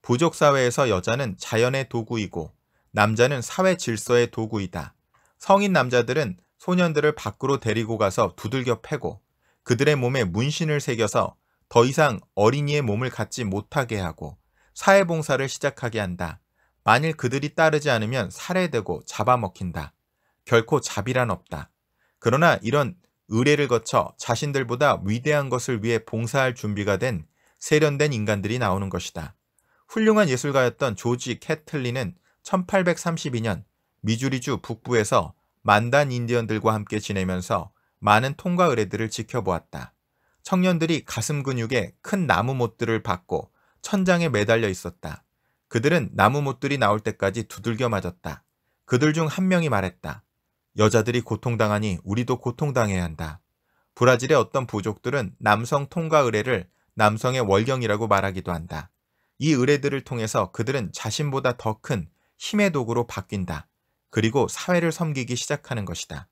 부족 사회에서 여자는 자연의 도구이고 남자는 사회 질서의 도구이다. 성인 남자들은 소년들을 밖으로 데리고 가서 두들겨 패고 그들의 몸에 문신을 새겨서 더 이상 어린이의 몸을 갖지 못하게 하고 사회봉사를 시작하게 한다. 만일 그들이 따르지 않으면 살해되고 잡아먹힌다. 결코 자비란 없다. 그러나 이런 의뢰를 거쳐 자신들보다 위대한 것을 위해 봉사할 준비가 된 세련된 인간들이 나오는 것이다. 훌륭한 예술가였던 조지 캐틀리는 1832년 미주리주 북부에서 만단 인디언들과 함께 지내면서 많은 통과 의뢰들을 지켜보았다. 청년들이 가슴 근육에 큰 나무 못들을 박고 천장에 매달려 있었다. 그들은 나무 못들이 나올 때까지 두들겨 맞았다. 그들 중 한 명이 말했다. 여자들이 고통당하니 우리도 고통당해야 한다. 브라질의 어떤 부족들은 남성 통과 의뢰를 남성의 월경이라고 말하기도 한다. 이 의뢰들을 통해서 그들은 자신보다 더 큰 힘의 도구로 바뀐다. 그리고 사회를 섬기기 시작하는 것이다.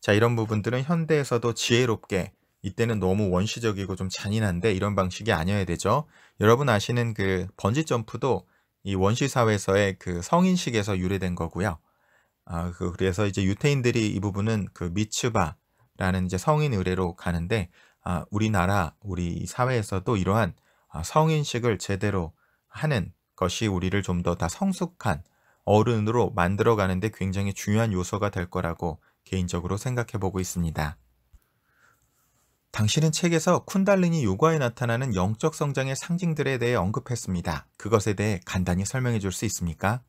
자, 이런 부분들은 현대에서도 지혜롭게 이때는 너무 원시적이고 좀 잔인한데 이런 방식이 아니어야 되죠. 여러분 아시는 그 번지 점프도 이 원시 사회에서의 그 성인식에서 유래된 거고요. 아, 그 그래서 이제 유태인들이 이 부분은 그 미츠바라는 이제 성인 의례로 가는데 아, 우리나라 우리 사회에서도 이러한 아, 성인식을 제대로 하는 것이 우리를 좀 더 다 성숙한 어른으로 만들어 가는데 굉장히 중요한 요소가 될 거라고 개인적으로 생각해 보고 있습니다. 당신은 책에서 쿤달린이 요가에 나타나는 영적 성장의 상징들에 대해 언급했습니다. 그것에 대해 간단히 설명해 줄 수 있습니까?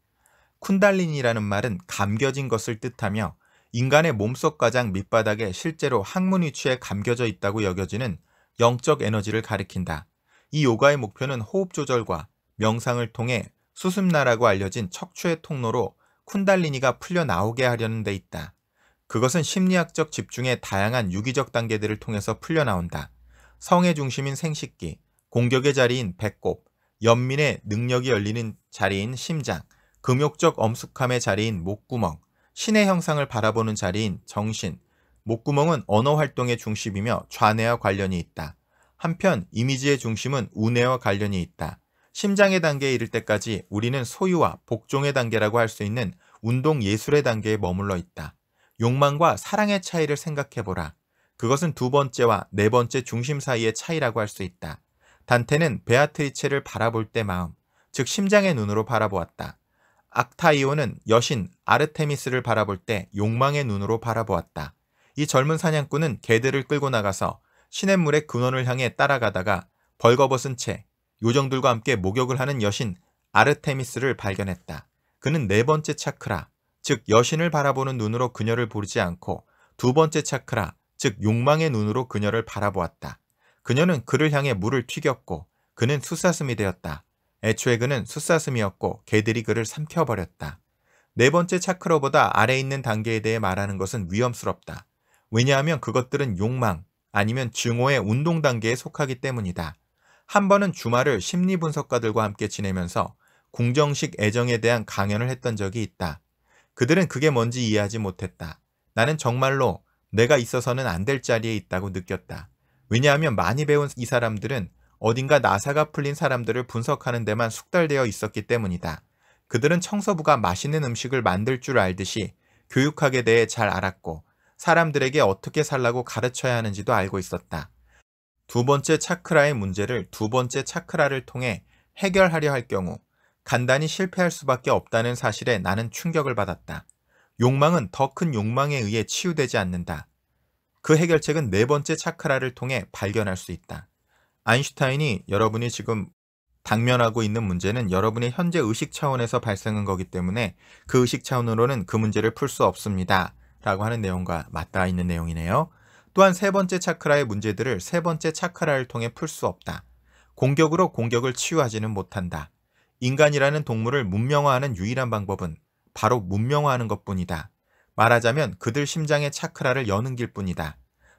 쿤달린이라는 말은 감겨진 것을 뜻하며 인간의 몸속 가장 밑바닥에 실제로 항문 위치에 감겨져 있다고 여겨지는 영적 에너지를 가리킨다. 이 요가의 목표는 호흡 조절과 명상을 통해 수습나라고 알려진 척추의 통로로 쿤달리니가 풀려 나오게 하려는 데 있다. 그것은 심리학적 집중의 다양한 유기적 단계들을 통해서 풀려나온다. 성의 중심인 생식기, 공격의 자리인 배꼽, 연민의 능력이 열리는 자리인 심장, 금욕적 엄숙함의 자리인 목구멍, 신의 형상을 바라보는 자리인 정신, 목구멍은 언어 활동의 중심이며 좌뇌와 관련이 있다. 한편 이미지의 중심은 우뇌와 관련이 있다. 심장의 단계에 이를 때까지 우리는 소유와 복종의 단계라고 할 수 있는 운동 예술의 단계에 머물러 있다. 욕망과 사랑의 차이를 생각해보라. 그것은 두 번째와 네 번째 중심 사이의 차이라고 할 수 있다. 단테는 베아트리체를 바라볼 때 마음, 즉 심장의 눈으로 바라보았다. 악타이오는 여신 아르테미스를 바라볼 때 욕망의 눈으로 바라보았다. 이 젊은 사냥꾼은 개들을 끌고 나가서 시냇물의 근원을 향해 따라가다가 벌거벗은 채 요정들과 함께 목욕을 하는 여신 아르테미스를 발견했다. 그는 네 번째 차크라, 즉 여신을 바라보는 눈으로 그녀를 보지 않고 두 번째 차크라, 즉 욕망의 눈으로 그녀를 바라보았다. 그녀는 그를 향해 물을 튀겼고 그는 수사슴이 되었다. 애초에 그는 수사슴이었고 개들이 그를 삼켜버렸다. 네 번째 차크라보다 아래 있는 단계에 대해 말하는 것은 위험스럽다. 왜냐하면 그것들은 욕망 아니면 증오의 운동 단계에 속하기 때문이다. 한 번은 주말을 심리 분석가들과 함께 지내면서 궁정식 애정에 대한 강연을 했던 적이 있다. 그들은 그게 뭔지 이해하지 못했다. 나는 정말로 내가 있어서는 안 될 자리에 있다고 느꼈다. 왜냐하면 많이 배운 이 사람들은 어딘가 나사가 풀린 사람들을 분석하는 데만 숙달되어 있었기 때문이다. 그들은 청소부가 맛있는 음식을 만들 줄 알듯이 교육학에 대해 잘 알았고 사람들에게 어떻게 살라고 가르쳐야 하는지도 알고 있었다. 두 번째 차크라의 문제를 두 번째 차크라를 통해 해결하려 할 경우 간단히 실패할 수밖에 없다는 사실에 나는 충격을 받았다. 욕망은 더 큰 욕망에 의해 치유되지 않는다. 그 해결책은 네 번째 차크라를 통해 발견할 수 있다. 아인슈타인이 여러분이 지금 당면하고 있는 문제는 여러분의 현재 의식 차원에서 발생한 거기 때문에 그 의식 차원으로는 그 문제를 풀 수 없습니다. 라고 하는 내용과 맞닿아 있는 내용이네요. 또한 세 번째 차크라의 문제들을 세 번째 차크라를 통해 풀 수 없다. 공격으로 공격을 치유하지는 못한다. 인간이라는 동물을 문명화하는 유일한 방법은 바로 문명화하는 것뿐이다. 말하자면 그들 심장의 차크라를 여는 길뿐이다.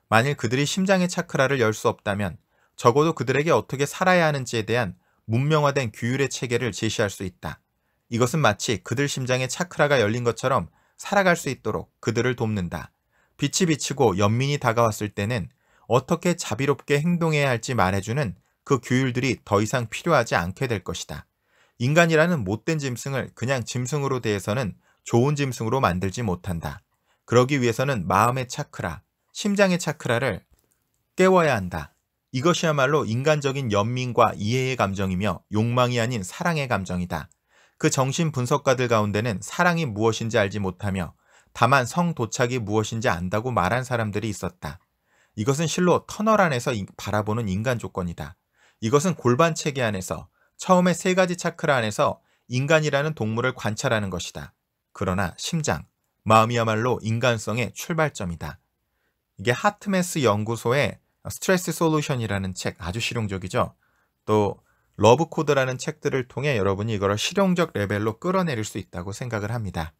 만일 그들이 심장의 차크라를 열 수 없다면 적어도 그들에게 어떻게 살아야 하는지에 대한 문명화된 규율의 체계를 제시할 수 있다. 이것은 마치 그들 심장의 차크라가 열린 것처럼 살아갈 수 있도록 그들을 돕는다. 빛이 비치고 연민이 다가왔을 때는 어떻게 자비롭게 행동해야 할지 말해주는 그 규율들이 더 이상 필요하지 않게 될 것이다. 인간이라는 못된 짐승을 그냥 짐승으로 대해서는 좋은 짐승으로 만들지 못한다. 그러기 위해서는 마음의 차크라, 심장의 차크라를 깨워야 한다. 이것이야말로 인간적인 연민과 이해의 감정이며 욕망이 아닌 사랑의 감정이다. 그 정신 분석가들 가운데는 사랑이 무엇인지 알지 못하며 다만 성 도착이 무엇인지 안다고 말한 사람들이 있었다. 이것은 실로 터널 안에서 바라보는 인간 조건이다. 이것은 골반 체계 안에서 처음에 세 가지 차크라 안에서 인간이라는 동물을 관찰하는 것이다. 그러나 심장, 마음이야말로 인간성의 출발점이다. 이게 하트메스 연구소의 스트레스 솔루션이라는 책 아주 실용적이죠. 또 러브코드라는 책들을 통해 여러분이 이걸 실용적 레벨로 끌어내릴 수 있다고 생각을 합니다.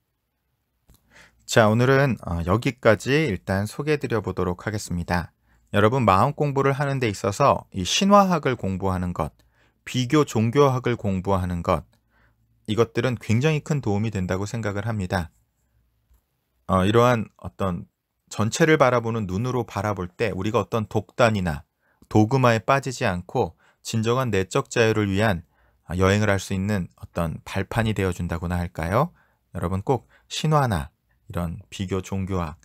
자, 오늘은 어, 여기까지 일단 소개해드려 보도록 하겠습니다. 여러분 마음 공부를 하는 데 있어서 이 신화학을 공부하는 것, 비교 종교학을 공부하는 것, 이것들은 굉장히 큰 도움이 된다고 생각을 합니다. 어, 이러한 어떤 전체를 바라보는 눈으로 바라볼 때 우리가 어떤 독단이나 도그마에 빠지지 않고 진정한 내적 자유를 위한 여행을 할 수 있는 어떤 발판이 되어준다거나 할까요? 여러분 꼭 신화나 이런 비교 종교학,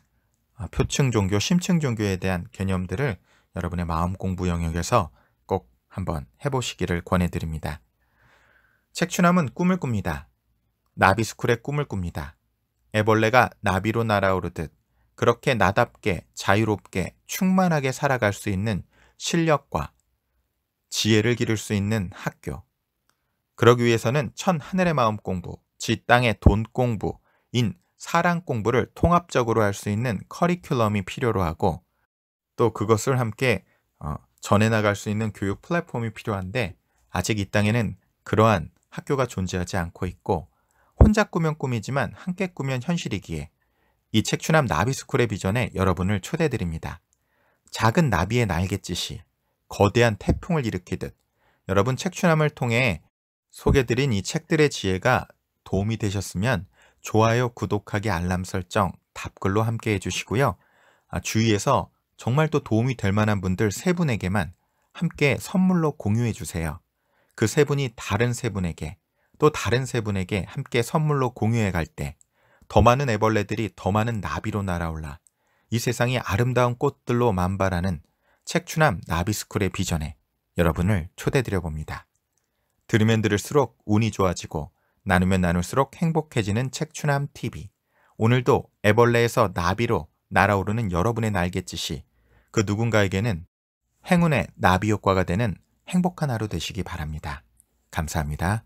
아, 표층 종교, 심층 종교에 대한 개념들을 여러분의 마음 공부 영역에서 한번 해보시기를 권해드립니다. 책추나은 꿈을 꿉니다. 나비스쿨의 꿈을 꿉니다. 애벌레가 나비로 날아오르듯 그렇게 나답게 자유롭게 충만하게 살아갈 수 있는 실력과 지혜를 기를 수 있는 학교. 그러기 위해서는 천 하늘의 마음 공부, 지 땅의 돈 공부, 인 사랑 공부를 통합적으로 할 수 있는 커리큘럼이 필요로 하고 또 그것을 함께 전해 나갈 수 있는 교육 플랫폼이 필요한데 아직 이 땅에는 그러한 학교가 존재하지 않고 있고 혼자 꾸면 꿈이지만 함께 꾸면 현실이기에 이책 추남 나비스쿨의 비전에 여러분을 초대드립니다. 작은 나비의 날갯짓이 거대한 태풍을 일으키듯 여러분 책 추남을 통해 소개드린 이 책들의 지혜가 도움이 되셨으면 좋아요, 구독하기, 알람 설정, 답글로 함께 해주시고요. 아, 주위에서 정말 또 도움이 될 만한 분들 세 분에게만 함께 선물로 공유해 주세요. 그 세 분이 다른 세 분에게 또 다른 세 분에게 함께 선물로 공유해 갈 때 더 많은 애벌레들이 더 많은 나비로 날아올라 이 세상이 아름다운 꽃들로 만발하는 책추남 나비스쿨의 비전에 여러분을 초대드려 봅니다. 들으면 들을수록 운이 좋아지고 나누면 나눌수록 행복해지는 책추남 TV 오늘도 애벌레에서 나비로 날아오르는 여러분의 날갯짓이 그 누군가에게는 행운의 나비 효과가 되는 행복한 하루 되시기 바랍니다. 감사합니다.